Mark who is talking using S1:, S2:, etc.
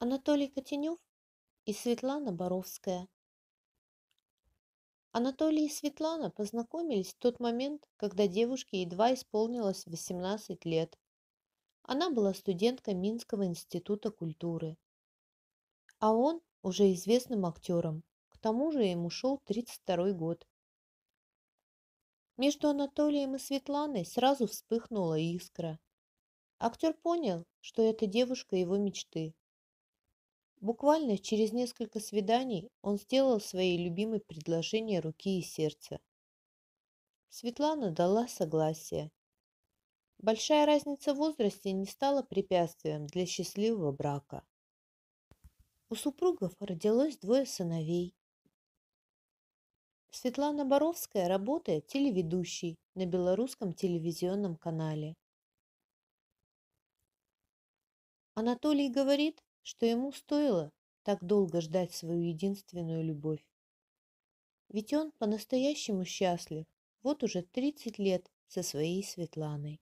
S1: Анатолий Котенев и Светлана Боровская. Анатолий и Светлана познакомились в тот момент, когда девушке едва исполнилось 18 лет. Она была студенткой Минского института культуры. А он уже известным актером. К тому же ему шел 32 год. Между Анатолием и Светланой сразу вспыхнула искра. Актер понял, что это девушка его мечты. Буквально через несколько свиданий он сделал своей любимой предложение руки и сердца. Светлана дала согласие. Большая разница в возрасте не стала препятствием для счастливого брака. У супругов родилось двое сыновей. Светлана Боровская работает телеведущей на белорусском телевизионном канале. Анатолий говорит, что ему стоило так долго ждать свою единственную любовь. Ведь он по-настоящему счастлив вот уже 30 лет со своей Светланой.